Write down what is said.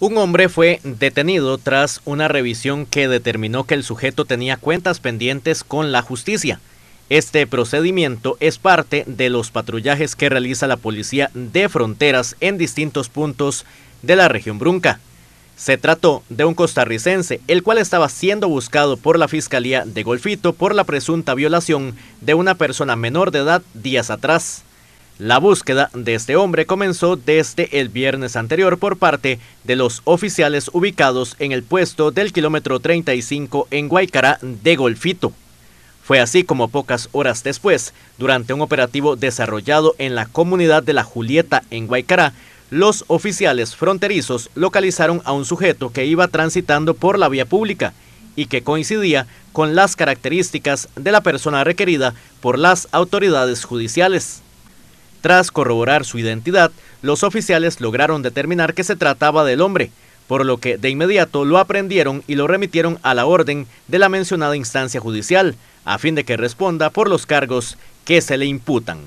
Un hombre fue detenido tras una revisión que determinó que el sujeto tenía cuentas pendientes con la justicia. Este procedimiento es parte de los patrullajes que realiza la policía de fronteras en distintos puntos de la región Brunca. Se trató de un costarricense, el cual estaba siendo buscado por la Fiscalía de Golfito por la presunta violación de una persona menor de edad días atrás. La búsqueda de este hombre comenzó desde el viernes anterior por parte de los oficiales ubicados en el puesto del kilómetro 35 en Guaycará de Golfito. Fue así como pocas horas después, durante un operativo desarrollado en la comunidad de la Julieta en Guaycará, los oficiales fronterizos localizaron a un sujeto que iba transitando por la vía pública y que coincidía con las características de la persona requerida por las autoridades judiciales. Tras corroborar su identidad, los oficiales lograron determinar que se trataba del hombre, por lo que de inmediato lo aprendieron y lo remitieron a la orden de la mencionada instancia judicial, a fin de que responda por los cargos que se le imputan.